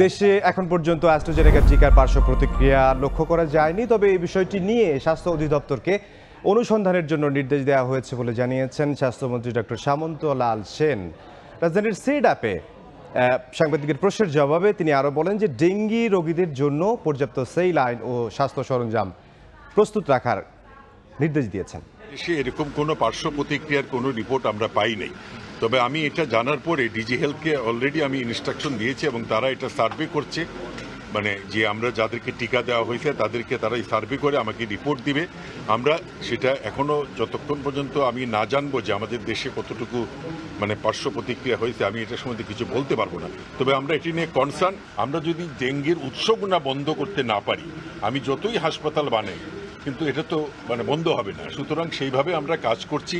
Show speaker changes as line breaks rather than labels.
দেশে এখন পর্যন্ত অ্যাস্ট্রোজেনেকার টিকার পার্শ্ব প্রতিক্রিয়া লক্ষ্য করা যায়নি তবে এই বিষয়টি নিয়ে স্বাস্থ্য অধিদপ্তরকে অনুসন্ধানের জন্য নির্দেশ দেওয়া হয়েছে বলে জানিয়েছেন স্বাস্থ্যমন্ত্রী ডক্টর সামন্তলাল সেন রাজধানীর আপে সাংবাদিকের প্রশ্নের জবাবে তিনি আরও বলেন যে ডেঙ্গি রোগীদের জন্য পর্যাপ্ত সেই লাইন ও স্বাস্থ্য সরঞ্জাম
প্রস্তুত রাখার নির্দেশ দিয়েছেন
দেশে এরকম কোনো পার্শ্ব প্রতিক্রিয়ার কোনো রিপোর্ট আমরা পাই নাই তবে আমি এটা জানার পরে ডিজি হেলথকে অলরেডি আমি ইনস্ট্রাকশন দিয়েছি এবং তারা এটা সার্ভে করছে মানে যে আমরা যাদেরকে টিকা দেওয়া হয়েছে তাদেরকে তারা সার্ভে করে আমাকে রিপোর্ট দিবে আমরা সেটা এখনও যতক্ষণ পর্যন্ত আমি না জানবো যে আমাদের দেশে কতটুকু মানে পার্শ্ব প্রতিক্রিয়া হয়েছে আমি এটা সম্বন্ধে কিছু বলতে পারবো না তবে আমরা এটি নিয়ে কনসার্ন আমরা যদি ডেঙ্গির না বন্ধ করতে না পারি আমি যতই হাসপাতাল বানাই কিন্তু এটা তো মানে বন্ধ হবে না সুতরাং সেইভাবে আমরা কাজ করছি